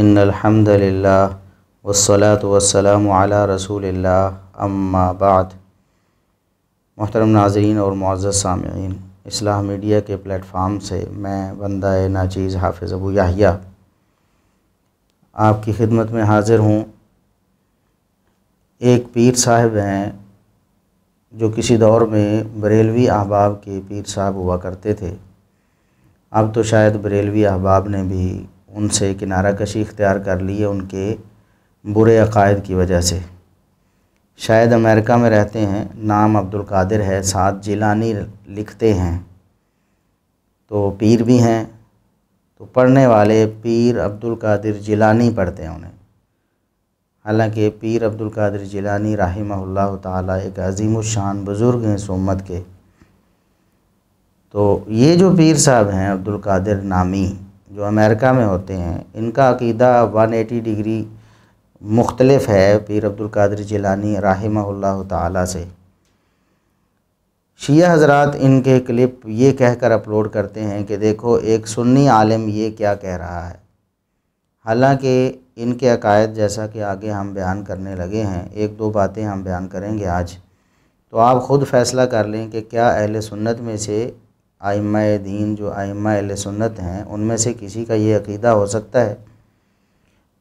ان الحمد للہ علی رسول اللہ اما بعد محترم ناظرین اور معزز سامعین اصلاح میڈیا کے پلیٹ فارم سے میں بندہ ناچیز حافظ ابو یحییٰ آپ کی خدمت میں حاضر ہوں ایک پیر صاحب ہیں جو کسی دور میں بریلوی احباب کے پیر صاحب ہوا کرتے تھے اب تو شاید بریلوی احباب نے بھی ان سے کنارہ کشی اختیار کر لی ہے ان کے برے عقائد کی وجہ سے شاید امریکہ میں رہتے ہیں نام عبد القادر ہے ساتھ جیلانی لکھتے ہیں تو پیر بھی ہیں تو پڑھنے والے پیر عبد القادر جیلانی پڑھتے ہیں انہیں حالانکہ پیر عبد القادر جیلانی رحمہ اللہ تعالیٰ ایک عظیم الشان بزرگ ہیں سومت کے تو یہ جو پیر صاحب ہیں عبد القادر نامی جو امریکہ میں ہوتے ہیں ان کا عقیدہ ون ایٹی ڈگری مختلف ہے پیر عبد القادری جیلانی رحمہ اللہ تعالی سے شیعہ حضرات ان کے کلپ یہ کہہ کر اپلوڈ کرتے ہیں کہ دیکھو ایک سنی عالم یہ کیا کہہ رہا ہے حالانکہ ان کے عقائد جیسا کہ آگے ہم بیان کرنے لگے ہیں ایک دو باتیں ہم بیان کریں گے آج تو آپ خود فیصلہ کر لیں کہ کیا اہل سنت میں سے آئمہ دین جو آئمہ اہل سنت ہیں ان میں سے کسی کا یہ عقیدہ ہو سکتا ہے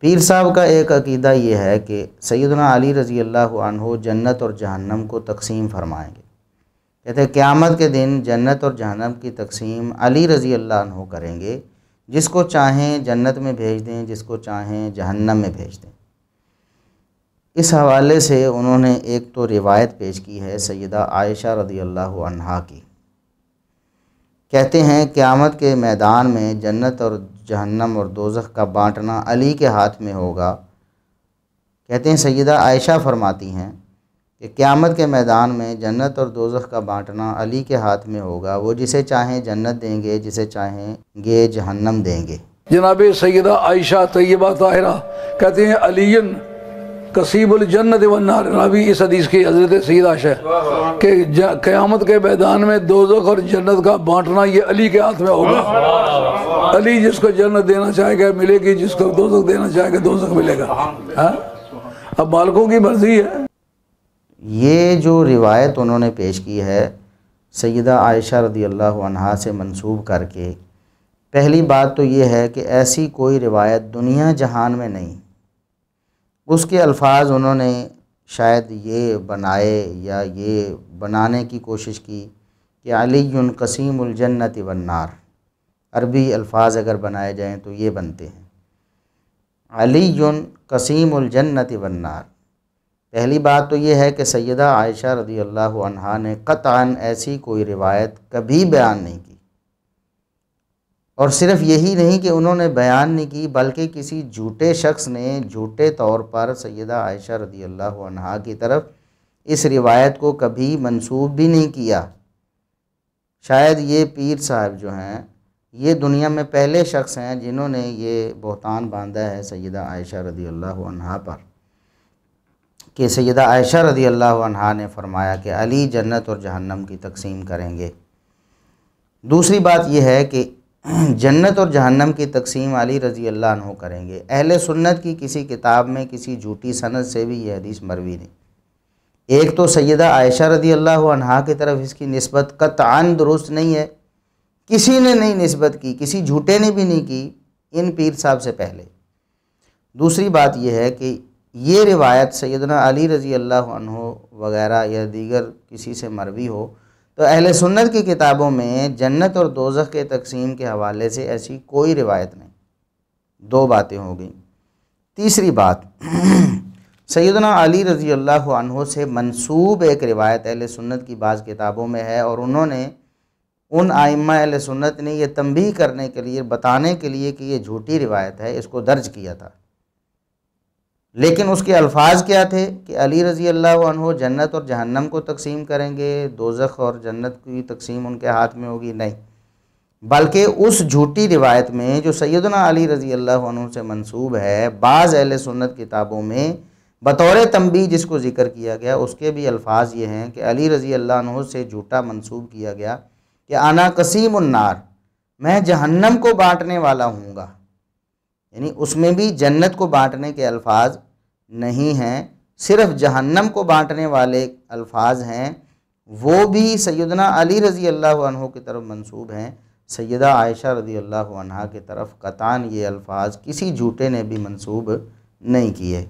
پیر صاحب کا ایک عقیدہ یہ ہے کہ سیدنا علی رضی اللہ عنہ جنت اور جہنم کو تقسیم فرمائیں گے کہتے ہیں قیامت کے دن جنت اور جہنم کی تقسیم علی رضی اللہ عنہ کریں گے جس کو چاہیں جنت میں بھیج دیں جس کو چاہیں جہنم میں بھیج دیں اس حوالے سے انہوں نے ایک تو روایت پیش کی ہے سیدہ عائشہ رضی اللہ عنہ کی کہتے ہیں قیامت کے میدان میں جنت اور جہنم اور دوزخ کا بانٹنا علی کے ہاتھ میں ہوگا کہتے ہیں سیدہ عائشہ فرماتی ہیں کہ قیامت کے میدان میں جنت اور دوزخ کا بانٹنا علی کے ہاتھ میں ہوگا وہ جسے چاہیں جنت دیں گے جسے چاہیں گے جہنم دیں گے جناب سیدہ عائشہ طیبہ طاہرہ کہتے ہیں علی کسیب الجنت و ناروی اس حدیث کی حضرت سیدھا ہے کہ قیامت کے میدان میں دوزخ اور جنت کا بانٹنا یہ علی کے ہاتھ میں ہوگا علی جس کو جنت دینا چاہے گا ملے گی جس کو دوزخ دینا چاہے گا دوزخ ملے گا ہاں؟ اب مالکوں کی مرضی ہے یہ جو روایت انہوں نے پیش کی ہے سیدہ عائشہ رضی اللہ عنہ سے منسوب کر کے پہلی بات تو یہ ہے کہ ایسی کوئی روایت دنیا جہان میں نہیں اس کے الفاظ انہوں نے شاید یہ بنائے یا یہ بنانے کی کوشش کی کہ علی قسیم الجنت والنار عربی الفاظ اگر بنائے جائیں تو یہ بنتے ہیں علی قسیم الجنت والنار پہلی بات تو یہ ہے کہ سیدہ عائشہ رضی اللہ عنہ نے قطعاً ایسی کوئی روایت کبھی بیان نہیں کی اور صرف یہی نہیں کہ انہوں نے بیان نہیں کی بلکہ کسی جھوٹے شخص نے جھوٹے طور پر سیدہ عائشہ رضی اللہ عنہ کی طرف اس روایت کو کبھی منسوب بھی نہیں کیا شاید یہ پیر صاحب جو ہیں یہ دنیا میں پہلے شخص ہیں جنہوں نے یہ بہتان باندھا ہے سیدہ عائشہ رضی اللہ عنہ پر کہ سیدہ عائشہ رضی اللہ عنہ نے فرمایا کہ علی جنت اور جہنم کی تقسیم کریں گے دوسری بات یہ ہے کہ جنت اور جہنم کی تقسیم علی رضی اللہ عنہ کریں گے اہل سنت کی کسی کتاب میں کسی جھوٹی سند سے بھی یہ حدیث مروی نہیں ایک تو سیدہ عائشہ رضی اللہ عنہا کی طرف اس کی نسبت قطعان درست نہیں ہے کسی نے نہیں نسبت کی کسی جھوٹے نے بھی نہیں کی ان پیر صاحب سے پہلے دوسری بات یہ ہے کہ یہ روایت سیدنا علی رضی اللہ عنہ وغیرہ یا دیگر کسی سے مروی ہو تو اہل سنت کی کتابوں میں جنت اور دوزخ کے تقسیم کے حوالے سے ایسی کوئی روایت نہیں دو باتیں ہو گئیں تیسری بات سیدنا علی رضی اللہ عنہ سے منسوب ایک روایت اہل سنت کی بعض کتابوں میں ہے اور انہوں نے ان آئمہ اہل سنت نے یہ تنبیہ کرنے کے لیے بتانے کے لیے کہ یہ جھوٹی روایت ہے اس کو درج کیا تھا لیکن اس کے الفاظ کیا تھے کہ علی رضی اللہ عنہ جنت اور جہنم کو تقسیم کریں گے دوزخ اور جنت کی تقسیم ان کے ہاتھ میں ہوگی نہیں بلکہ اس جھوٹی روایت میں جو سیدنا علی رضی اللہ عنہ سے منصوب ہے بعض اہل سنت کتابوں میں بطور تنبی جس کو ذکر کیا گیا اس کے بھی الفاظ یہ ہیں کہ علی رضی اللہ عنہ سے جھوٹا منصوب کیا گیا کہ آنا قسیم النار میں جہنم کو بانٹنے والا ہوں گا یعنی اس میں بھی جنت کو بانٹنے کے الفاظ نہیں ہیں صرف جہنم کو بانٹنے والے الفاظ ہیں وہ بھی سیدنا علی رضی اللہ عنہ کی طرف منصوب ہیں سیدہ عائشہ رضی اللہ عنہ کی طرف قطان یہ الفاظ کسی جھوٹے نے بھی منصوب نہیں کیے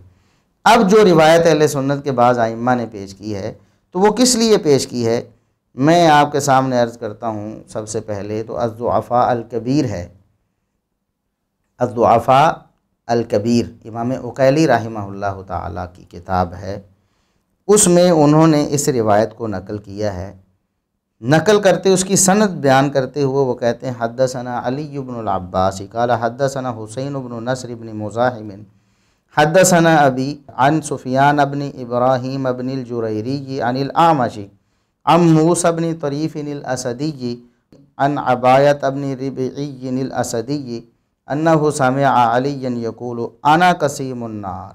اب جو روایت اہل سنت کے بعض آئمہ نے پیش کی ہے تو وہ کس لیے پیش کی ہے میں آپ کے سامنے عرض کرتا ہوں سب سے پہلے تو ازدو الکبیر ہے ازدافا الکبیر امام اقیلی رحمہ اللہ تعالیٰ کی کتاب ہے اس میں انہوں نے اس روایت کو نقل کیا ہے نقل کرتے اس کی سند بیان کرتے ہوئے وہ کہتے ہیں حد ثنا علی ابن العباسی قال حد ثنا حسین ابن نصر بن حد ثنا ابی عن سفیان بن ابراہیم ابن الجریری عن اشی ام موس طریف الاسدی عن عبایت ابن ربعی الاسدی سامع علی یقول انا قسیم النار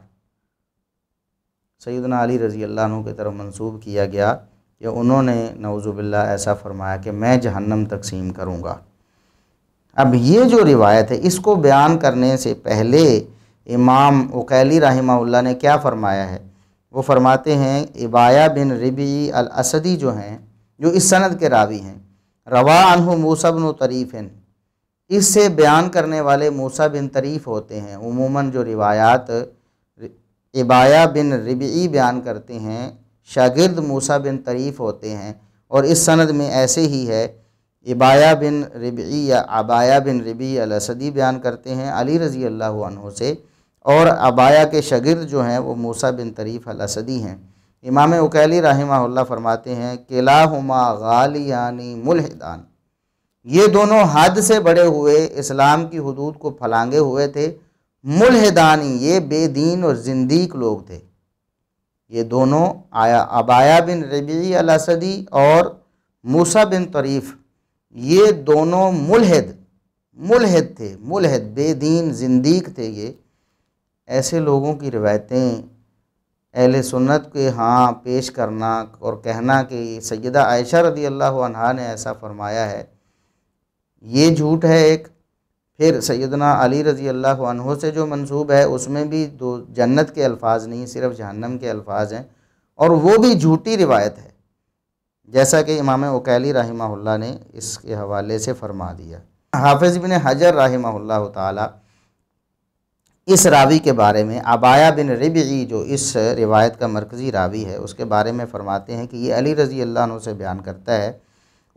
سیدنا علی رضی اللہ عنہ کی طرف منسوب کیا گیا کہ انہوں نے نعوذ باللہ ایسا فرمایا کہ میں جہنم تقسیم کروں گا اب یہ جو روایت ہے اس کو بیان کرنے سے پہلے امام اقیلی رحمہ اللہ نے کیا فرمایا ہے وہ فرماتے ہیں عبایہ بن ربی الاسدی جو ہیں جو اس سند کے راوی ہیں عنہ موسیٰ بن طریفن اس سے بیان کرنے والے موسیٰ بن طریف ہوتے ہیں عموماً جو روایات عبایہ بن ربعی بیان کرتے ہیں شاگرد موسیٰ بن طریف ہوتے ہیں اور اس سند میں ایسے ہی ہے عبایہ بن ربعی یا عبایہ بن ربعی الاسدی بیان کرتے ہیں علی رضی اللہ عنہ سے اور عبایہ کے شاگرد جو ہیں وہ موسیٰ بن طریف الاسدی ہیں امام اکیلی رحمہ اللہ فرماتے ہیں قلعہ ہما غالیانی ملحدان یہ دونوں حد سے بڑے ہوئے اسلام کی حدود کو پھلانگے ہوئے تھے ملحدانی یہ بے دین اور زندیق لوگ تھے یہ دونوں آیا ابایا بن ربیعی الاسدی اور موسیٰ بن طریف یہ دونوں ملحد ملحد تھے ملحد بے دین زندیق تھے یہ ایسے لوگوں کی روایتیں اہل سنت کے ہاں پیش کرنا اور کہنا کہ سیدہ عائشہ رضی اللہ عنہ نے ایسا فرمایا ہے یہ جھوٹ ہے ایک پھر سیدنا علی رضی اللہ عنہ سے جو منصوب ہے اس میں بھی دو جنت کے الفاظ نہیں صرف جہنم کے الفاظ ہیں اور وہ بھی جھوٹی روایت ہے جیسا کہ امام اکیلی رحمہ اللہ نے اس کے حوالے سے فرما دیا حافظ بن حجر رحمہ اللہ تعالی اس راوی کے بارے میں عبایہ بن ربعی جو اس روایت کا مرکزی راوی ہے اس کے بارے میں فرماتے ہیں کہ یہ علی رضی اللہ عنہ سے بیان کرتا ہے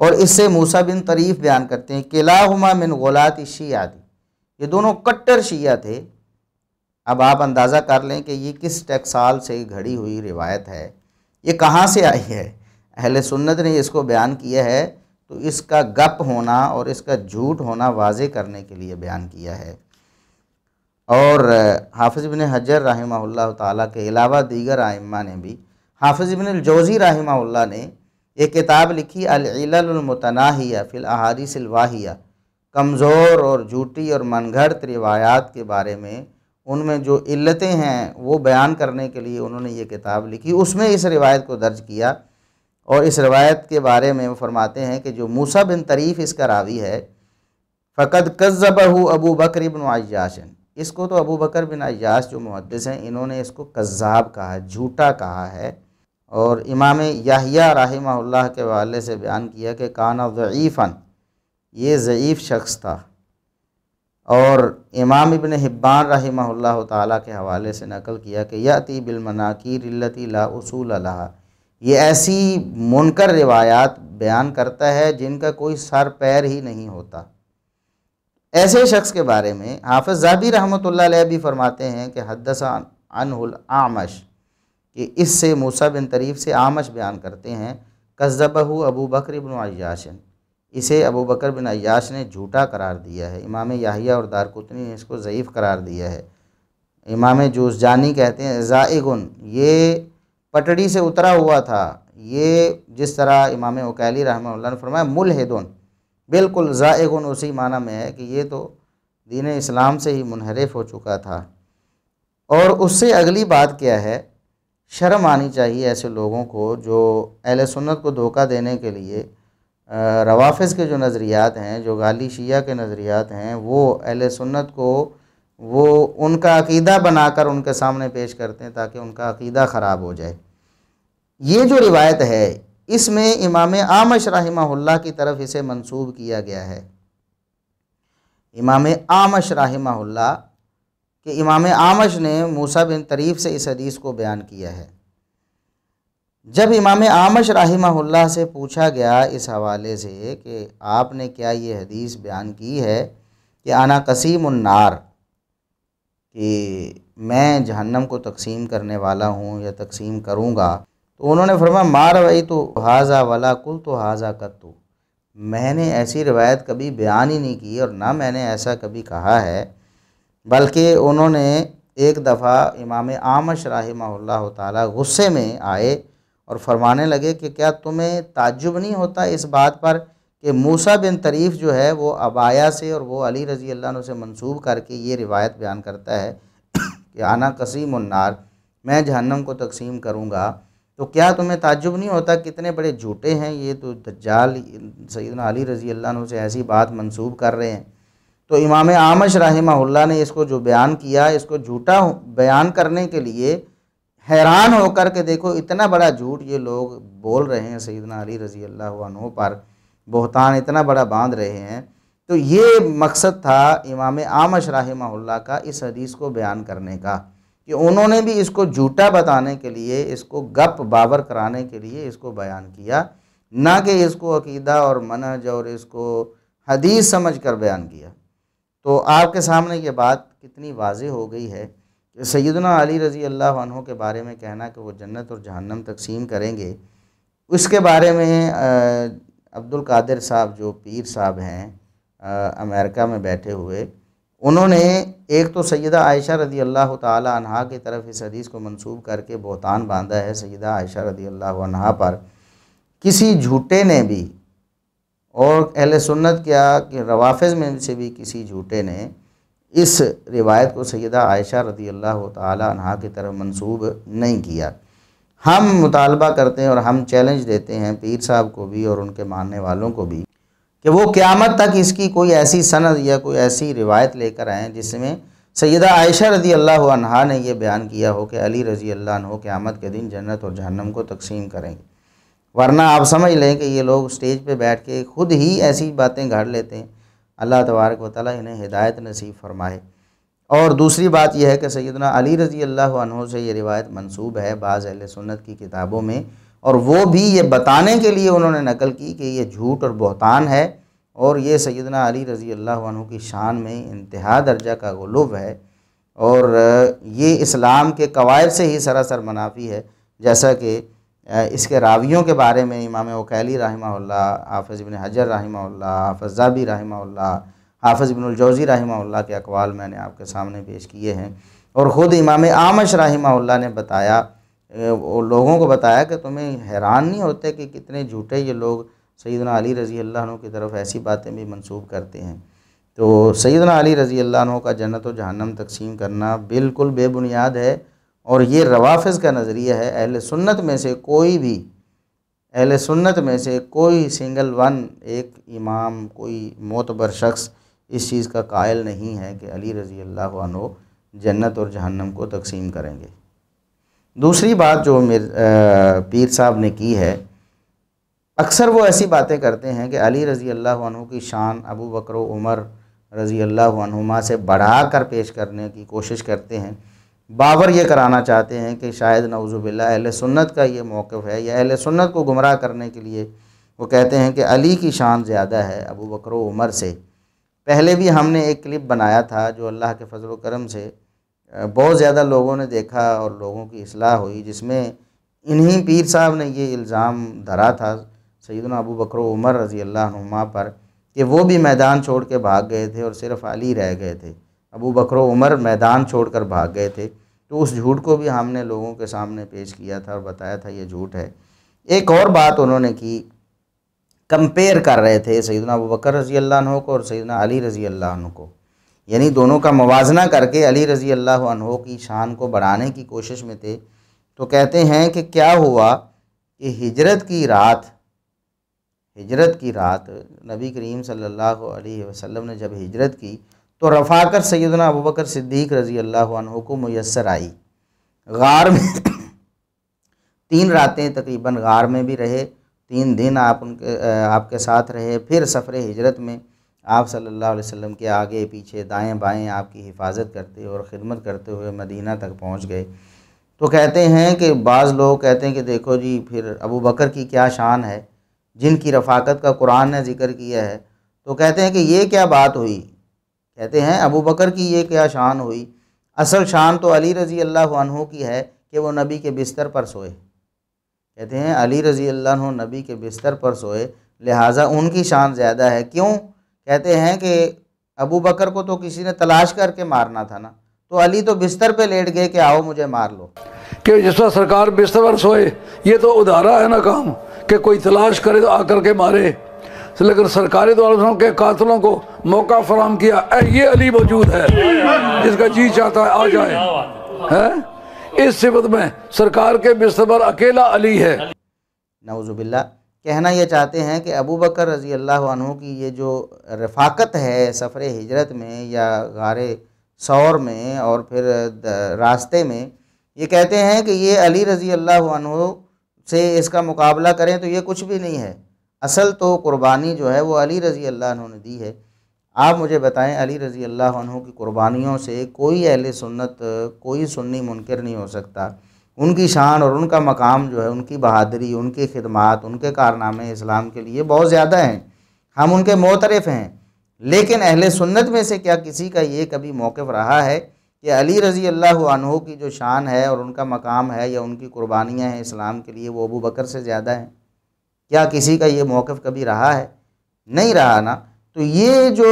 اور اس سے موسیٰ بن طریف بیان کرتے ہیں قلعہ ہما من غلات شیعہ دی یہ دونوں کٹر شیعہ تھے اب آپ اندازہ کر لیں کہ یہ کس ٹیکسال سے گھڑی ہوئی روایت ہے یہ کہاں سے آئی ہے اہل سنت نے اس کو بیان کیا ہے تو اس کا گپ ہونا اور اس کا جھوٹ ہونا واضح کرنے کے لیے بیان کیا ہے اور حافظ ابن حجر رحمہ اللہ تعالیٰ کے علاوہ دیگر آئمہ نے بھی حافظ ابن الجوزی رحمہ اللہ نے یہ کتاب لکھی العلل المتناہیہ فی الاحادیث الواحیہ کمزور اور جھوٹی اور من گھڑت روایات کے بارے میں ان میں جو علتیں ہیں وہ بیان کرنے کے لیے انہوں نے یہ کتاب لکھی اس میں اس روایت کو درج کیا اور اس روایت کے بارے میں وہ فرماتے ہیں کہ جو موسیٰ بن طریف اس کا راوی ہے فقط قذب ابو بکر عیاشن اس کو تو ابو بکر بن عیاش جو محدث ہیں انہوں نے اس کو کذاب کہا جھوٹا کہا ہے اور امام یحییٰ رحمہ اللہ کے والے سے بیان کیا کہ کانا ضعیفاً یہ ضعیف شخص تھا اور امام ابن حبان رحمہ اللہ تعالیٰ کے حوالے سے نقل کیا کہ یعطی بالمناکیر بل لا اصول اللہ یہ ایسی منکر روایات بیان کرتا ہے جن کا کوئی سر پیر ہی نہیں ہوتا ایسے شخص کے بارے میں حافظ زہبی رحمۃ اللہ علیہ بھی فرماتے ہیں کہ حدث عنہ الاعمش کہ اس سے موسیٰ بن طریف سے آمش بیان کرتے ہیں قذبہو ابو بکر بن عیاش اسے ابو بکر بن عیاش نے جھوٹا قرار دیا ہے امام یحییٰ اور دارکتنی نے اس کو ضعیف قرار دیا ہے امام جوزجانی جانی کہتے ہیں زائغن یہ پٹڑی سے اترا ہوا تھا یہ جس طرح امام اکیلی رحمہ اللہ نے فرمایا ملحدن بالکل زائغن اسی معنی میں ہے کہ یہ تو دین اسلام سے ہی منحرف ہو چکا تھا اور اس سے اگلی بات کیا ہے شرم آنی چاہیے ایسے لوگوں کو جو اہل سنت کو دھوکہ دینے کے لیے روافظ کے جو نظریات ہیں جو غالی شیعہ کے نظریات ہیں وہ اہل سنت کو وہ ان کا عقیدہ بنا کر ان کے سامنے پیش کرتے ہیں تاکہ ان کا عقیدہ خراب ہو جائے یہ جو روایت ہے اس میں امام آمش رحمہ اللہ کی طرف اسے منسوب کیا گیا ہے امام آمش رحمہ اللہ کہ امام آمش نے موسیٰ بن طریف سے اس حدیث کو بیان کیا ہے جب امام آمش رحمہ اللہ سے پوچھا گیا اس حوالے سے کہ آپ نے کیا یہ حدیث بیان کی ہے کہ آنا قسیم النار کہ میں جہنم کو تقسیم کرنے والا ہوں یا تقسیم کروں گا تو انہوں نے فرما مار روئی تو حاضہ ولا کل تو حاضہ کتو میں نے ایسی روایت کبھی بیان ہی نہیں کی اور نہ میں نے ایسا کبھی کہا ہے بلکہ انہوں نے ایک دفعہ امام آمش رحمہ اللہ تعالی غصے میں آئے اور فرمانے لگے کہ کیا تمہیں تعجب نہیں ہوتا اس بات پر کہ موسا بن طریف جو ہے وہ ابایا سے اور وہ علی رضی اللہ عنہ سے منصوب کر کے یہ روایت بیان کرتا ہے کہ آنا قسیم النار میں جہنم کو تقسیم کروں گا تو کیا تمہیں تعجب نہیں ہوتا کتنے بڑے جھوٹے ہیں یہ تو دجال سیدنا علی رضی اللہ عنہ سے ایسی بات منسوب کر رہے ہیں تو امام عامش رحمہ اللہ نے اس کو جو بیان کیا اس کو جھوٹا بیان کرنے کے لیے حیران ہو کر کے دیکھو اتنا بڑا جھوٹ یہ لوگ بول رہے ہیں سیدنا علی رضی اللہ عنہ پر بہتان اتنا بڑا باندھ رہے ہیں تو یہ مقصد تھا امام آمش رحمہ اللہ کا اس حدیث کو بیان کرنے کا کہ انہوں نے بھی اس کو جھوٹا بتانے کے لیے اس کو گپ بابر کرانے کے لیے اس کو بیان کیا نہ کہ اس کو عقیدہ اور منج اور اس کو حدیث سمجھ کر بیان کیا تو آپ کے سامنے یہ بات کتنی واضح ہو گئی ہے کہ سیدنا علی رضی اللہ عنہ کے بارے میں کہنا کہ وہ جنت اور جہنم تقسیم کریں گے اس کے بارے میں عبد القادر صاحب جو پیر صاحب ہیں امریکہ میں بیٹھے ہوئے انہوں نے ایک تو سیدہ عائشہ رضی اللہ تعالی عنہ کی طرف اس حدیث کو منسوب کر کے بہتان باندھا ہے سیدہ عائشہ رضی اللہ عنہا پر کسی جھوٹے نے بھی اور اہل سنت کیا کہ روافظ میں سے بھی کسی جھوٹے نے اس روایت کو سیدہ عائشہ رضی اللہ تعالیٰ عنہ کی طرف منسوب نہیں کیا ہم مطالبہ کرتے ہیں اور ہم چیلنج دیتے ہیں پیر صاحب کو بھی اور ان کے ماننے والوں کو بھی کہ وہ قیامت تک اس کی کوئی ایسی سند یا کوئی ایسی روایت لے کر آئیں جس میں سیدہ عائشہ رضی اللہ عنہا نے یہ بیان کیا ہو کہ علی رضی اللہ عنہ قیامت کے دن جنت اور جہنم کو تقسیم کریں گے ورنہ آپ سمجھ لیں کہ یہ لوگ اسٹیج پہ بیٹھ کے خود ہی ایسی باتیں گھڑ لیتے ہیں اللہ تبارک و تعالیٰ انہیں ہدایت نصیب فرمائے اور دوسری بات یہ ہے کہ سیدنا علی رضی اللہ عنہ سے یہ روایت منصوب ہے بعض اہل سنت کی کتابوں میں اور وہ بھی یہ بتانے کے لیے انہوں نے نقل کی کہ یہ جھوٹ اور بہتان ہے اور یہ سیدنا علی رضی اللہ عنہ کی شان میں انتہا درجہ کا غلوب ہے اور یہ اسلام کے قواعد سے ہی سراسر منافی ہے جیسا کہ اس کے راویوں کے بارے میں امام وکیلی رحمہ اللہ حافظ ابن حجر رحمہ اللہ حافظ زابی رحمہ اللہ حافظ ابن الجوزی رحمہ اللہ کے اقوال میں نے آپ کے سامنے پیش کیے ہیں اور خود امام آمش رحمہ اللہ نے بتایا وہ لوگوں کو بتایا کہ تمہیں حیران نہیں ہوتے کہ کتنے جھوٹے یہ لوگ سیدنا علی رضی اللہ عنہ کی طرف ایسی باتیں بھی منصوب کرتے ہیں تو سیدنا علی رضی اللہ عنہ کا جنت و جہنم تقسیم کرنا بالکل بے بنیاد ہے اور یہ روافظ کا نظریہ ہے اہل سنت میں سے کوئی بھی اہل سنت میں سے کوئی سنگل ون ایک امام کوئی معتبر شخص اس چیز کا قائل نہیں ہے کہ علی رضی اللہ عنہ جنت اور جہنم کو تقسیم کریں گے دوسری بات جو پیر صاحب نے کی ہے اکثر وہ ایسی باتیں کرتے ہیں کہ علی رضی اللہ عنہ کی شان ابو بکر و عمر رضی اللہ عنہما سے بڑھا کر پیش کرنے کی کوشش کرتے ہیں باور یہ کرانا چاہتے ہیں کہ شاید نعوذ باللہ اہل سنت کا یہ موقف ہے یا اہل سنت کو گمراہ کرنے کے لیے وہ کہتے ہیں کہ علی کی شان زیادہ ہے ابو بکر و عمر سے پہلے بھی ہم نے ایک کلپ بنایا تھا جو اللہ کے فضل و کرم سے بہت زیادہ لوگوں نے دیکھا اور لوگوں کی اصلاح ہوئی جس میں انہی پیر صاحب نے یہ الزام دھرا تھا سیدنا ابو بکر و عمر رضی اللہ عنہ پر کہ وہ بھی میدان چھوڑ کے بھاگ گئے تھے اور صرف علی رہ گئے تھے ابو بکر و عمر میدان چھوڑ کر بھاگ گئے تھے تو اس جھوٹ کو بھی ہم نے لوگوں کے سامنے پیش کیا تھا اور بتایا تھا یہ جھوٹ ہے ایک اور بات انہوں نے کی کمپیر کر رہے تھے سیدنا ابو بکر رضی اللہ عنہ کو اور سیدنا علی رضی اللہ عنہ کو یعنی دونوں کا موازنہ کر کے علی رضی اللہ عنہ کی شان کو بڑھانے کی کوشش میں تھے تو کہتے ہیں کہ کیا ہوا کہ ہجرت کی رات ہجرت کی رات نبی کریم صلی اللہ علیہ وسلم نے جب ہجرت کی تو رفا کر سیدنا ابو بکر صدیق رضی اللہ عنہ کو میسر آئی غار میں تین راتیں تقریباً غار میں بھی رہے تین دن آپ ان کے آپ کے ساتھ رہے پھر سفر ہجرت میں آپ صلی اللہ علیہ وسلم کے آگے پیچھے دائیں بائیں آپ کی حفاظت کرتے اور خدمت کرتے ہوئے مدینہ تک پہنچ گئے تو کہتے ہیں کہ بعض لوگ کہتے ہیں کہ دیکھو جی پھر ابو بکر کی کیا شان ہے جن کی رفاقت کا قرآن نے ذکر کیا ہے تو کہتے ہیں کہ یہ کیا بات ہوئی کہتے ہیں ابو بکر کی یہ کیا شان ہوئی اصل شان تو علی رضی اللہ عنہ کی ہے کہ وہ نبی کے بستر پر سوئے کہتے ہیں علی رضی اللہ عنہ نبی کے بستر پر سوئے لہٰذا ان کی شان زیادہ ہے کیوں کہتے ہیں کہ ابو بکر کو تو کسی نے تلاش کر کے مارنا تھا نا تو علی تو بستر پہ لیٹ گئے کہ آؤ مجھے مار لو کہ جس طرح سرکار بستر پر سوئے یہ تو ادارہ ہے نا کام کہ کوئی تلاش کرے تو آ کر کے مارے لیکن سرکاری کر سرکاری کے قاتلوں کو موقع فراہم کیا اے یہ علی موجود ہے جس کا جی چاہتا ہے آ جائے ہاں؟ اس صفت میں سرکار کے بستبر اکیلا علی ہے نعوذ باللہ کہنا یہ چاہتے ہیں کہ ابو بکر رضی اللہ عنہ کی یہ جو رفاقت ہے سفر ہجرت میں یا غار سور میں اور پھر راستے میں یہ کہتے ہیں کہ یہ علی رضی اللہ عنہ سے اس کا مقابلہ کریں تو یہ کچھ بھی نہیں ہے اصل تو قربانی جو ہے وہ علی رضی اللہ عنہ نے دی ہے آپ مجھے بتائیں علی رضی اللہ عنہ کی قربانیوں سے کوئی اہل سنت کوئی سنی منکر نہیں ہو سکتا ان کی شان اور ان کا مقام جو ہے ان کی بہادری ان کی خدمات ان کے کارنامے اسلام کے لیے بہت زیادہ ہیں ہم ان کے معترف ہیں لیکن اہل سنت میں سے کیا کسی کا یہ کبھی موقف رہا ہے کہ علی رضی اللہ عنہ کی جو شان ہے اور ان کا مقام ہے یا ان کی قربانیاں ہیں اسلام کے لیے وہ ابو بکر سے زیادہ ہیں کیا کسی کا یہ موقف کبھی رہا ہے نہیں رہا نا تو یہ جو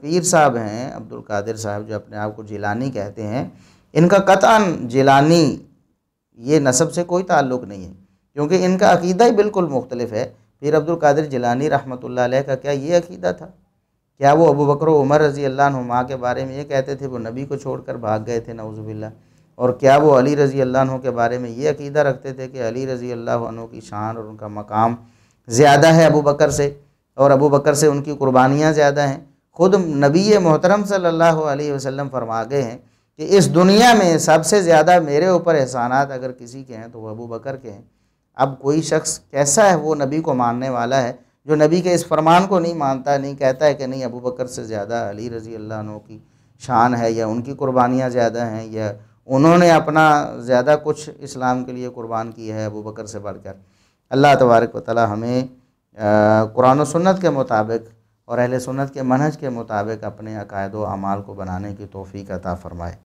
پیر صاحب ہیں عبد القادر صاحب جو اپنے آپ کو جیلانی کہتے ہیں ان کا قطعا جیلانی یہ نصب سے کوئی تعلق نہیں ہے کیونکہ ان کا عقیدہ ہی بالکل مختلف ہے پیر عبد القادر جیلانی رحمۃ اللہ علیہ کا کیا یہ عقیدہ تھا کیا وہ ابو بکر و عمر رضی اللہ نما کے بارے میں یہ کہتے تھے وہ نبی کو چھوڑ کر بھاگ گئے تھے نعوذ اللہ اور کیا وہ علی رضی اللہ عنہ کے بارے میں یہ عقیدہ رکھتے تھے کہ علی رضی اللہ عنہ کی شان اور ان کا مقام زیادہ ہے ابو بکر سے اور ابو بکر سے ان کی قربانیاں زیادہ ہیں خود نبی محترم صلی اللہ علیہ وسلم فرما گئے ہیں کہ اس دنیا میں سب سے زیادہ میرے اوپر احسانات اگر کسی کے ہیں تو وہ ابو بکر کے ہیں اب کوئی شخص کیسا ہے وہ نبی کو ماننے والا ہے جو نبی کے اس فرمان کو نہیں مانتا نہیں کہتا ہے کہ نہیں ابو بکر سے زیادہ علی رضی اللہ عنہ کی شان ہے یا ان کی قربانیاں زیادہ ہیں یا انہوں نے اپنا زیادہ کچھ اسلام کے لیے قربان کی ہے ابو بکر سے بڑھ کر اللہ تبارک و تعالی ہمیں قرآن و سنت کے مطابق اور اہل سنت کے منہج کے مطابق اپنے عقائد و اعمال کو بنانے کی توفیق عطا فرمائے